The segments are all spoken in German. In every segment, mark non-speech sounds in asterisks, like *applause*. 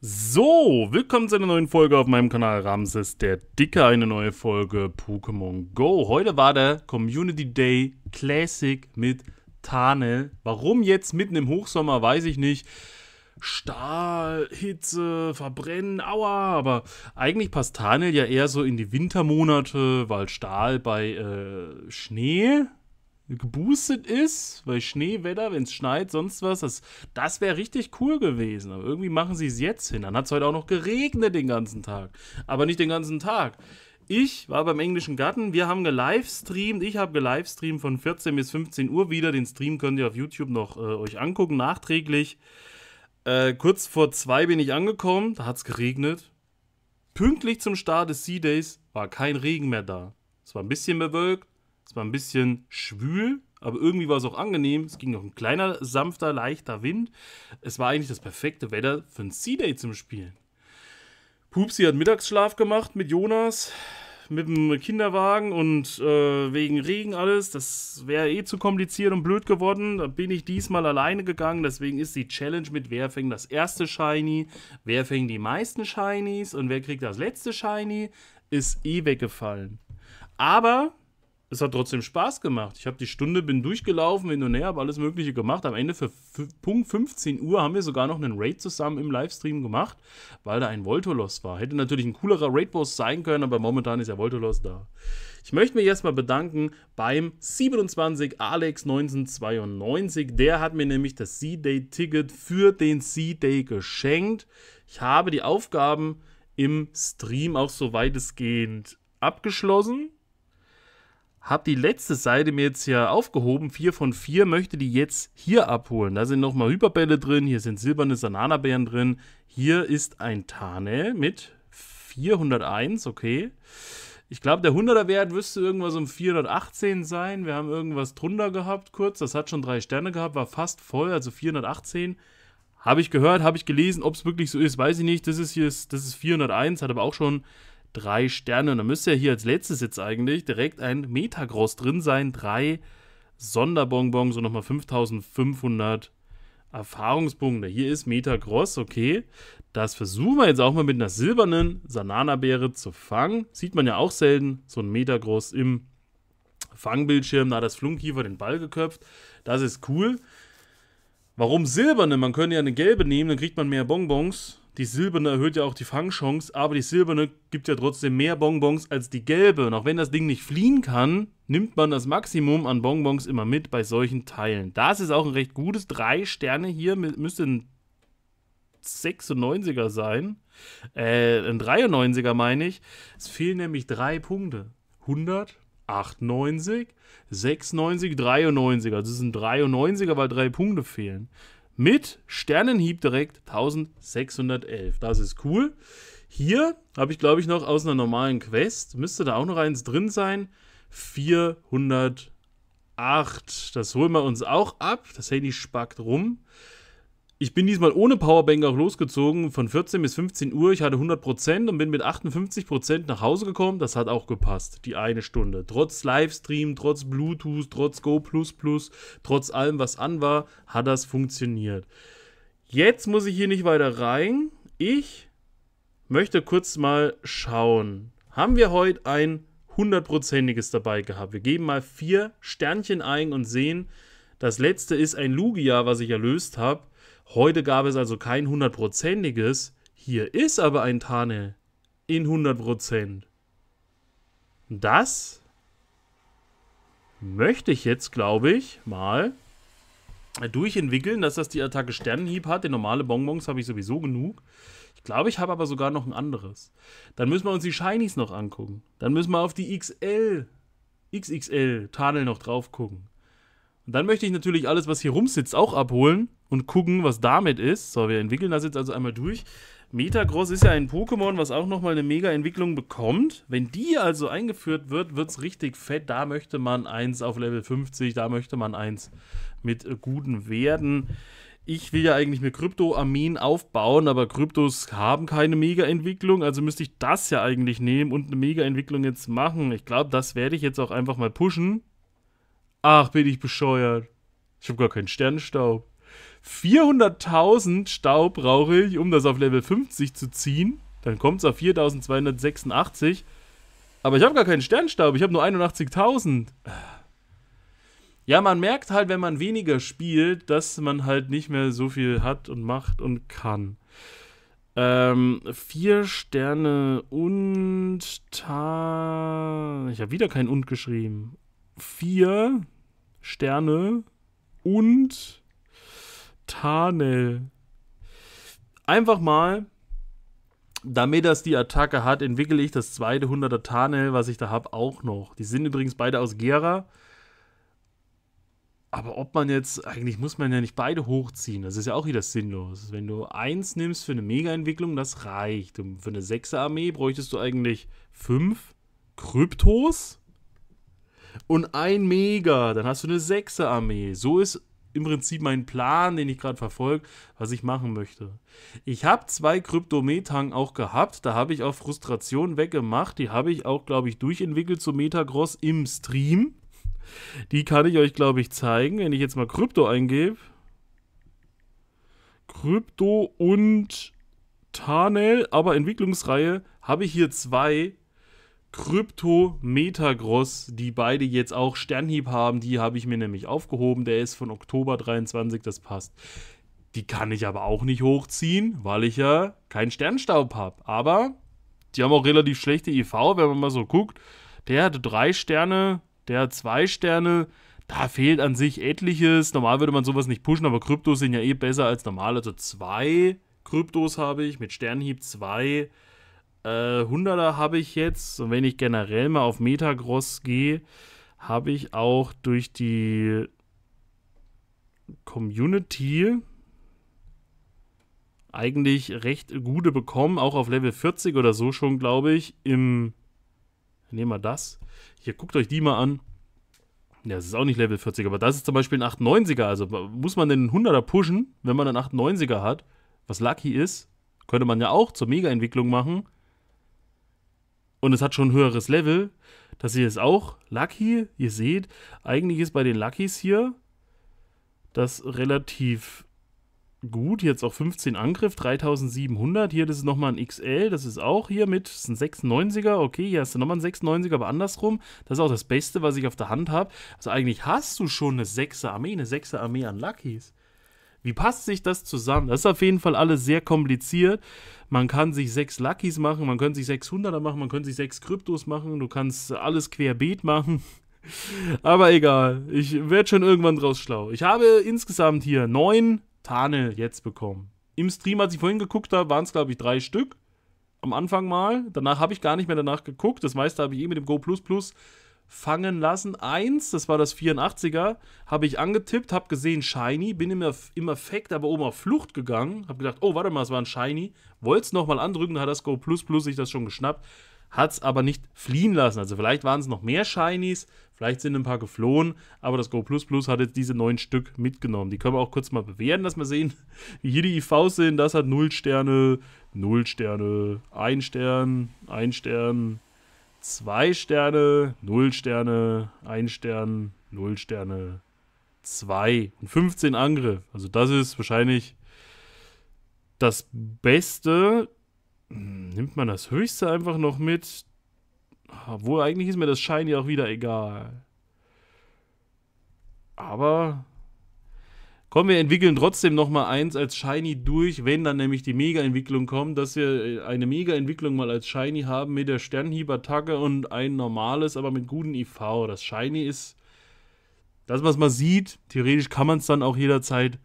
So, willkommen zu einer neuen Folge auf meinem Kanal Ramses der Dicke, eine neue Folge Pokémon Go. Heute war der Community Day Classic mit Tarnel. Warum jetzt mitten im Hochsommer, weiß ich nicht. Stahl, Hitze, Verbrennen, aua, aber eigentlich passt Tarnel ja eher so in die Wintermonate, weil Stahl bei äh, Schnee geboostet ist, weil Schneewetter, wenn es schneit, sonst was, das, das wäre richtig cool gewesen. Aber irgendwie machen sie es jetzt hin. Dann hat es heute auch noch geregnet den ganzen Tag. Aber nicht den ganzen Tag. Ich war beim englischen Garten, wir haben gelivestreamt, ich habe gelivestreamt von 14 bis 15 Uhr wieder. Den Stream könnt ihr auf YouTube noch äh, euch angucken, nachträglich. Äh, kurz vor zwei bin ich angekommen, da hat es geregnet. Pünktlich zum Start des Sea Days war kein Regen mehr da. Es war ein bisschen bewölkt, es war ein bisschen schwül, aber irgendwie war es auch angenehm. Es ging noch ein kleiner, sanfter, leichter Wind. Es war eigentlich das perfekte Wetter für ein sea day zum Spielen. Pupsi hat Mittagsschlaf gemacht mit Jonas, mit dem Kinderwagen und äh, wegen Regen alles. Das wäre eh zu kompliziert und blöd geworden. Da bin ich diesmal alleine gegangen. Deswegen ist die Challenge mit wer fängt das erste Shiny, wer fängt die meisten Shinies und wer kriegt das letzte Shiny, ist eh weggefallen. Aber es hat trotzdem Spaß gemacht. Ich habe die Stunde, bin durchgelaufen, hin und her, habe alles Mögliche gemacht. Am Ende für Punkt 15 Uhr haben wir sogar noch einen Raid zusammen im Livestream gemacht, weil da ein Voltolos war. Hätte natürlich ein coolerer Raid-Boss sein können, aber momentan ist ja Voltolos da. Ich möchte mich erstmal bedanken beim 27 Alex 1992. Der hat mir nämlich das C-Day-Ticket für den C-Day geschenkt. Ich habe die Aufgaben im Stream auch so weitestgehend abgeschlossen habe die letzte Seite mir jetzt hier aufgehoben, 4 von 4, möchte die jetzt hier abholen. Da sind nochmal Hyperbälle drin, hier sind silberne Sananabären drin. Hier ist ein Tane mit 401, okay. Ich glaube, der 100er-Wert müsste irgendwas um 418 sein. Wir haben irgendwas drunter gehabt, kurz. Das hat schon drei Sterne gehabt, war fast voll, also 418. Habe ich gehört, habe ich gelesen. Ob es wirklich so ist, weiß ich nicht. Das ist hier, das ist 401, hat aber auch schon drei Sterne. Und da müsste ja hier als letztes jetzt eigentlich direkt ein Metagross drin sein. Drei Sonderbonbons und nochmal 5500 Erfahrungspunkte. Hier ist Metagross, okay. Das versuchen wir jetzt auch mal mit einer silbernen Sananabeere zu fangen. Sieht man ja auch selten, so ein Metagross im Fangbildschirm. Da hat das Flunkiefer den Ball geköpft. Das ist cool. Warum silberne? Man könnte ja eine gelbe nehmen, dann kriegt man mehr Bonbons. Die silberne erhöht ja auch die Fangchance, aber die silberne gibt ja trotzdem mehr Bonbons als die gelbe. Und auch wenn das Ding nicht fliehen kann, nimmt man das Maximum an Bonbons immer mit bei solchen Teilen. Das ist auch ein recht gutes. Drei Sterne hier müsste ein 96er sein. Äh, ein 93er meine ich. Es fehlen nämlich drei Punkte. 100, 98, 96, 93. Also es ist ein 93er, weil drei Punkte fehlen mit Sternenhieb direkt 1611. Das ist cool. Hier habe ich, glaube ich, noch aus einer normalen Quest, müsste da auch noch eins drin sein, 408. Das holen wir uns auch ab. Das Handy spackt rum. Ich bin diesmal ohne Powerbank auch losgezogen von 14 bis 15 Uhr. Ich hatte 100% und bin mit 58% nach Hause gekommen. Das hat auch gepasst, die eine Stunde. Trotz Livestream, trotz Bluetooth, trotz Go, trotz allem, was an war, hat das funktioniert. Jetzt muss ich hier nicht weiter rein. Ich möchte kurz mal schauen. Haben wir heute ein hundertprozentiges dabei gehabt? Wir geben mal vier Sternchen ein und sehen, das letzte ist ein Lugia, was ich erlöst habe. Heute gab es also kein hundertprozentiges. Hier ist aber ein Tunnel in 100%. Das möchte ich jetzt, glaube ich, mal durchentwickeln, dass das die Attacke Sternenhieb hat. Den normale Bonbons habe ich sowieso genug. Ich glaube, ich habe aber sogar noch ein anderes. Dann müssen wir uns die Shinies noch angucken. Dann müssen wir auf die XL, XXL Tunnel noch drauf gucken. Und dann möchte ich natürlich alles, was hier rumsitzt, auch abholen und gucken, was damit ist. So, wir entwickeln das jetzt also einmal durch. Metagross ist ja ein Pokémon, was auch nochmal eine Mega-Entwicklung bekommt. Wenn die also eingeführt wird, wird es richtig fett. Da möchte man eins auf Level 50, da möchte man eins mit guten Werten. Ich will ja eigentlich Krypto-Armeen aufbauen, aber Kryptos haben keine Mega-Entwicklung, also müsste ich das ja eigentlich nehmen und eine Mega-Entwicklung jetzt machen. Ich glaube, das werde ich jetzt auch einfach mal pushen. Ach, bin ich bescheuert. Ich habe gar keinen Sternenstaub. 400.000 Staub brauche ich, um das auf Level 50 zu ziehen. Dann kommt es auf 4286. Aber ich habe gar keinen Sternstaub, ich habe nur 81.000. Ja, man merkt halt, wenn man weniger spielt, dass man halt nicht mehr so viel hat und macht und kann. Ähm, vier Sterne und ta. Ich habe wieder kein und geschrieben. Vier Sterne und Tarnell. Einfach mal, damit das die Attacke hat, entwickle ich das zweite 100er Tarnell, was ich da habe, auch noch. Die sind übrigens beide aus Gera. Aber ob man jetzt, eigentlich muss man ja nicht beide hochziehen. Das ist ja auch wieder sinnlos. Wenn du eins nimmst für eine Mega-Entwicklung, das reicht. Und für eine 6 Armee bräuchtest du eigentlich fünf Kryptos und ein Mega. Dann hast du eine 6 Armee. So ist im Prinzip meinen Plan, den ich gerade verfolge, was ich machen möchte. Ich habe zwei Kryptometang auch gehabt, da habe ich auch Frustration weggemacht, die habe ich auch, glaube ich, durchentwickelt zu Metagross im Stream. Die kann ich euch, glaube ich, zeigen, wenn ich jetzt mal Krypto eingebe. Krypto und Tarnel, aber Entwicklungsreihe, habe ich hier zwei Krypto Metagross, die beide jetzt auch Sternhieb haben, die habe ich mir nämlich aufgehoben. Der ist von Oktober 23, das passt. Die kann ich aber auch nicht hochziehen, weil ich ja keinen Sternstaub habe. Aber die haben auch relativ schlechte IV, e wenn man mal so guckt. Der hat drei Sterne, der hat zwei Sterne. Da fehlt an sich etliches. Normal würde man sowas nicht pushen, aber Kryptos sind ja eh besser als normal. Also zwei Kryptos habe ich, mit Sternhieb zwei. Äh, 100er habe ich jetzt, und wenn ich generell mal auf Metagross gehe, habe ich auch durch die Community eigentlich recht gute bekommen, auch auf Level 40 oder so schon, glaube ich, im Nehmen wir das. Hier, guckt euch die mal an. Ja, das ist auch nicht Level 40, aber das ist zum Beispiel ein 890er. Also muss man den 100er pushen, wenn man einen 890er hat, was lucky ist. Könnte man ja auch zur Mega-Entwicklung machen und es hat schon ein höheres Level. Das hier ist auch Lucky. Ihr seht, eigentlich ist bei den Luckys hier das relativ gut. Jetzt auch 15 Angriff, 3700. Hier, das ist nochmal ein XL. Das ist auch hier mit, das ist ein 96er. Okay, hier hast du nochmal ein 96er, aber andersrum. Das ist auch das Beste, was ich auf der Hand habe. Also eigentlich hast du schon eine 6er Armee, eine 6er Armee an Luckys. Wie passt sich das zusammen? Das ist auf jeden Fall alles sehr kompliziert. Man kann sich sechs Luckys machen, man könnte sich sechs Hunderter machen, man könnte sich sechs Kryptos machen, du kannst alles querbeet machen. *laughs* Aber egal, ich werde schon irgendwann draus schlau. Ich habe insgesamt hier neun Tarnel jetzt bekommen. Im Stream, als ich vorhin geguckt habe, waren es glaube ich drei Stück. Am Anfang mal. Danach habe ich gar nicht mehr danach geguckt. Das meiste habe ich eh mit dem Go fangen lassen. Eins, das war das 84er, habe ich angetippt, habe gesehen Shiny, bin im, im Effekt aber oben auf Flucht gegangen, habe gedacht, oh, warte mal, es war ein Shiny, wollte es nochmal andrücken, hat das Go Plus Plus sich das schon geschnappt, hat es aber nicht fliehen lassen. Also vielleicht waren es noch mehr Shinies, vielleicht sind ein paar geflohen, aber das Go Plus Plus hat jetzt diese neun Stück mitgenommen. Die können wir auch kurz mal bewerten, dass wir sehen, *laughs* wie hier die IVs sind. Das hat null Sterne, null Sterne, ein Stern, ein Stern, zwei Sterne, null Sterne, ein Stern, null Sterne, zwei und 15 Angriff. Also das ist wahrscheinlich das Beste. Hm, nimmt man das Höchste einfach noch mit? Obwohl, eigentlich ist mir das Shiny auch wieder egal. Aber Komm, wir entwickeln trotzdem nochmal eins als Shiny durch, wenn dann nämlich die Mega-Entwicklung kommt, dass wir äh, eine Mega-Entwicklung mal als Shiny haben mit der Sternhieber-Tacke und ein normales, aber mit gutem IV. Das Shiny ist, das was man sieht, theoretisch kann man es dann auch jederzeit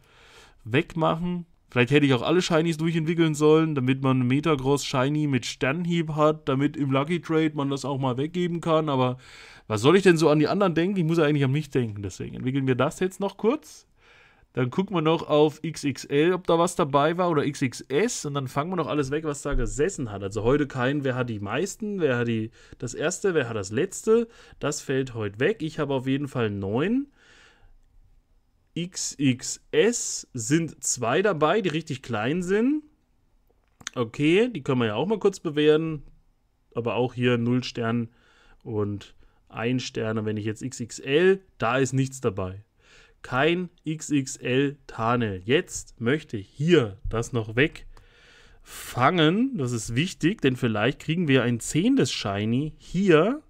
wegmachen. Vielleicht hätte ich auch alle Shinies durchentwickeln sollen, damit man einen Metagross Shiny mit Sternhieb hat, damit im Lucky Trade man das auch mal weggeben kann. Aber was soll ich denn so an die anderen denken? Ich muss ja eigentlich an mich denken. Deswegen entwickeln wir das jetzt noch kurz dann gucken wir noch auf XXL, ob da was dabei war oder XXS und dann fangen wir noch alles weg, was da gesessen hat. Also heute kein, wer hat die meisten, wer hat die, das erste, wer hat das letzte. Das fällt heute weg. Ich habe auf jeden Fall neun. XXS sind zwei dabei, die richtig klein sind. Okay, die können wir ja auch mal kurz bewerten. Aber auch hier 0 Stern und 1 Sterne, wenn ich jetzt XXL, da ist nichts dabei kein XXL Tarnel. Jetzt möchte ich hier das noch wegfangen. Das ist wichtig, denn vielleicht kriegen wir ein zehntes Shiny hier.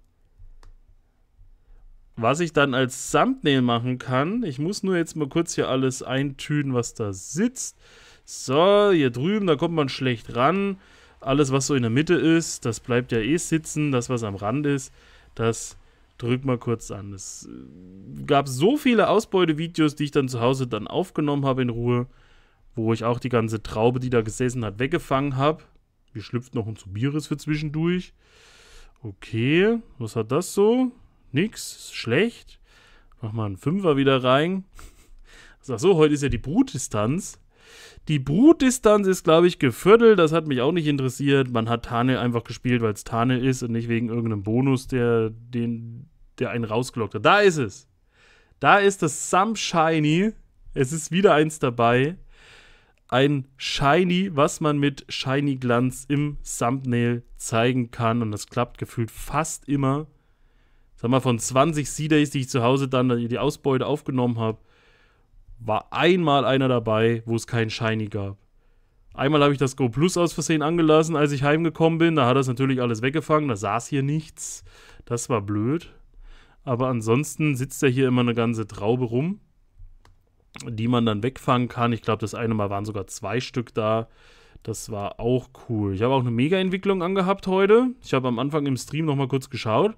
Was ich dann als Thumbnail machen kann. Ich muss nur jetzt mal kurz hier alles eintüten, was da sitzt. So, hier drüben, da kommt man schlecht ran. Alles, was so in der Mitte ist, das bleibt ja eh sitzen. Das, was am Rand ist, das drück mal kurz an. Es äh, gab so viele Ausbeutevideos, die ich dann zu Hause dann aufgenommen habe in Ruhe, wo ich auch die ganze Traube, die da gesessen hat, weggefangen habe. Hier schlüpft noch ein Zubiris für zwischendurch. Okay, was hat das so? Nix, schlecht. Mach mal einen Fünfer wieder rein. *laughs* Sag so, heute ist ja die Brutdistanz. Die Brutdistanz ist, glaube ich, geviertelt. Das hat mich auch nicht interessiert. Man hat Tane einfach gespielt, weil es Tane ist und nicht wegen irgendeinem Bonus, der, den, der einen rausgelockt hat. Da ist es. Da ist das Some Shiny. Es ist wieder eins dabei. Ein Shiny, was man mit Shiny Glanz im Thumbnail zeigen kann. Und das klappt gefühlt fast immer. Sag mal, von 20 C-Days, die ich zu Hause dann die Ausbeute aufgenommen habe, war einmal einer dabei, wo es keinen Shiny gab. Einmal habe ich das Go Plus aus Versehen angelassen, als ich heimgekommen bin. Da hat das natürlich alles weggefangen. Da saß hier nichts. Das war blöd. Aber ansonsten sitzt ja hier immer eine ganze Traube rum, die man dann wegfangen kann. Ich glaube, das eine Mal waren sogar zwei Stück da. Das war auch cool. Ich habe auch eine Mega-Entwicklung angehabt heute. Ich habe am Anfang im Stream nochmal kurz geschaut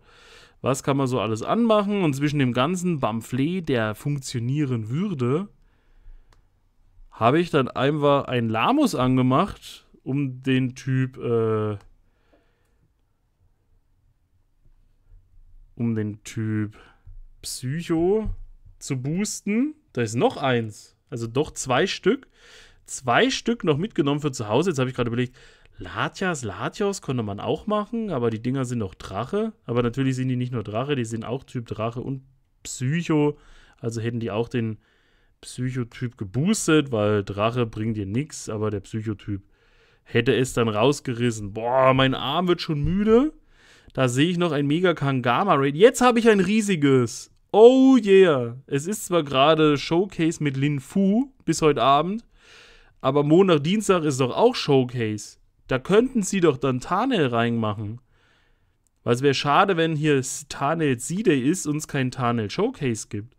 was kann man so alles anmachen und zwischen dem ganzen Pamphlet, der funktionieren würde, habe ich dann einfach einen Lamus angemacht, um den Typ, äh, um den Typ Psycho zu boosten. Da ist noch eins, also doch zwei Stück. Zwei Stück noch mitgenommen für zu Hause. Jetzt habe ich gerade überlegt, Latias, Latios konnte man auch machen, aber die Dinger sind auch Drache. Aber natürlich sind die nicht nur Drache, die sind auch Typ Drache und Psycho. Also hätten die auch den Psychotyp geboostet, weil Drache bringt dir nichts, aber der Psychotyp hätte es dann rausgerissen. Boah, mein Arm wird schon müde. Da sehe ich noch ein Mega Kangama Raid. Jetzt habe ich ein riesiges. Oh yeah. Es ist zwar gerade Showcase mit Lin Fu bis heute Abend, aber Montag, Dienstag ist doch auch Showcase. Da könnten sie doch dann Tanel reinmachen. Weil es wäre schade, wenn hier Tanel Side ist und es kein Tanel Showcase gibt.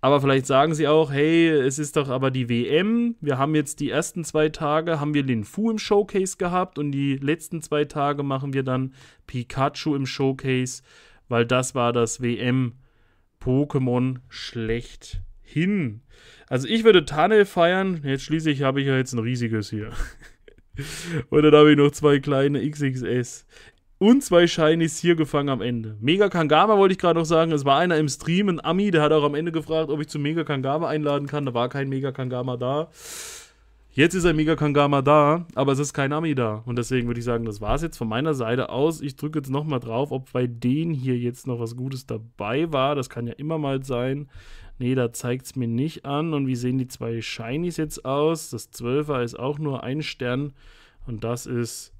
Aber vielleicht sagen sie auch, hey, es ist doch aber die WM. Wir haben jetzt die ersten zwei Tage, haben wir Lin Fu im Showcase gehabt und die letzten zwei Tage machen wir dann Pikachu im Showcase, weil das war das WM-Pokémon schlechthin. Also ich würde Tunnel feiern. Jetzt schließlich habe ich ja jetzt ein riesiges hier. *laughs* Und dann habe ich noch zwei kleine XXS. Und zwei Shinies hier gefangen am Ende. Mega Kangama wollte ich gerade noch sagen. Es war einer im Stream, ein Ami, der hat auch am Ende gefragt, ob ich zu Mega Kangama einladen kann. Da war kein Mega Kangama da. Jetzt ist ein Mega Kangama da, aber es ist kein Ami da. Und deswegen würde ich sagen, das war es jetzt von meiner Seite aus. Ich drücke jetzt nochmal drauf, ob bei denen hier jetzt noch was Gutes dabei war. Das kann ja immer mal sein. Nee, da zeigt es mir nicht an. Und wie sehen die zwei Shinies jetzt aus? Das 12er ist auch nur ein Stern. Und das ist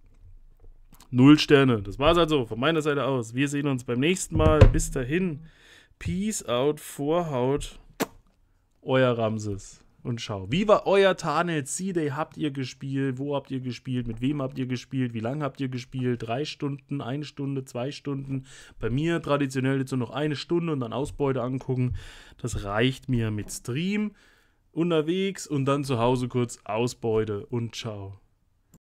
0 Sterne. Das war es also von meiner Seite aus. Wir sehen uns beim nächsten Mal. Bis dahin. Peace out, Vorhaut. Euer Ramses und schau. Wie war euer Tarnet C-Day? Habt ihr gespielt? Wo habt ihr gespielt? Mit wem habt ihr gespielt? Wie lange habt ihr gespielt? Drei Stunden, eine Stunde, zwei Stunden. Bei mir traditionell jetzt nur noch eine Stunde und dann Ausbeute angucken. Das reicht mir mit Stream unterwegs und dann zu Hause kurz Ausbeute und ciao.